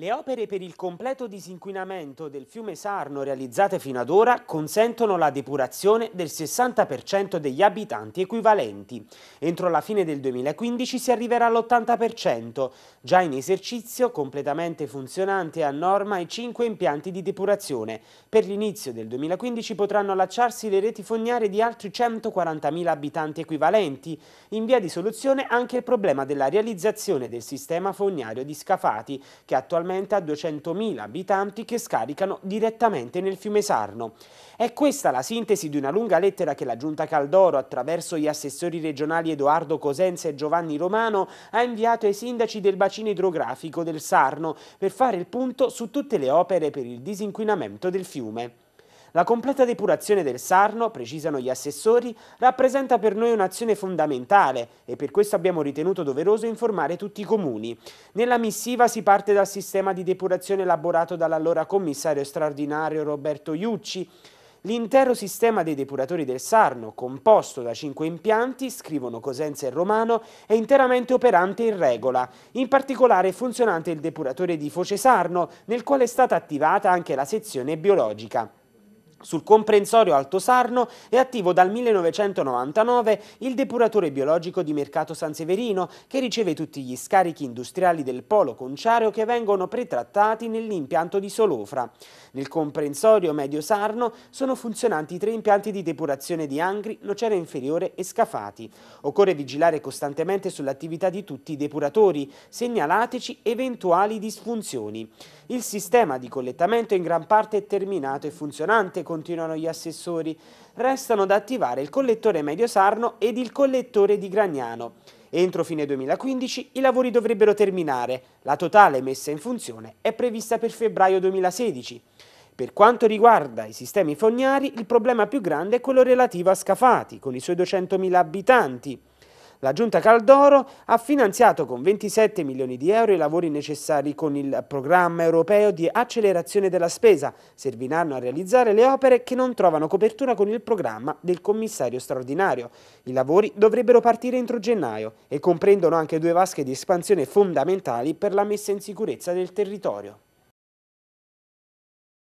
Le opere per il completo disinquinamento del fiume Sarno realizzate fino ad ora consentono la depurazione del 60% degli abitanti equivalenti. Entro la fine del 2015 si arriverà all'80%, già in esercizio completamente funzionante a norma i 5 impianti di depurazione. Per l'inizio del 2015 potranno allacciarsi le reti fognarie di altri 140.000 abitanti equivalenti. In via di soluzione anche il problema della realizzazione del sistema fognario di Scafati, che attualmente attualmente a 200.000 abitanti che scaricano direttamente nel fiume Sarno. È questa la sintesi di una lunga lettera che la Giunta Caldoro, attraverso gli assessori regionali Edoardo Cosenza e Giovanni Romano, ha inviato ai sindaci del bacino idrografico del Sarno per fare il punto su tutte le opere per il disinquinamento del fiume. La completa depurazione del Sarno, precisano gli assessori, rappresenta per noi un'azione fondamentale e per questo abbiamo ritenuto doveroso informare tutti i comuni. Nella missiva si parte dal sistema di depurazione elaborato dall'allora commissario straordinario Roberto Iucci, L'intero sistema dei depuratori del Sarno, composto da cinque impianti, scrivono Cosenza e Romano, è interamente operante in regola. In particolare è funzionante il depuratore di Foce Sarno, nel quale è stata attivata anche la sezione biologica. Sul comprensorio Alto Sarno è attivo dal 1999 il depuratore biologico di Mercato San Severino che riceve tutti gli scarichi industriali del polo conciario che vengono pretrattati nell'impianto di Solofra. Nel comprensorio Medio Sarno sono funzionanti tre impianti di depurazione di Angri, Nocera Inferiore e Scafati. Occorre vigilare costantemente sull'attività di tutti i depuratori, segnalateci eventuali disfunzioni. Il sistema di collettamento è in gran parte terminato e funzionante continuano gli assessori. Restano da attivare il collettore medio sarno ed il collettore di Gragnano. Entro fine 2015 i lavori dovrebbero terminare. La totale messa in funzione è prevista per febbraio 2016. Per quanto riguarda i sistemi fognari, il problema più grande è quello relativo a Scafati, con i suoi 200.000 abitanti. La Giunta Caldoro ha finanziato con 27 milioni di euro i lavori necessari con il programma europeo di accelerazione della spesa. Serviranno a realizzare le opere che non trovano copertura con il programma del commissario straordinario. I lavori dovrebbero partire entro gennaio e comprendono anche due vasche di espansione fondamentali per la messa in sicurezza del territorio.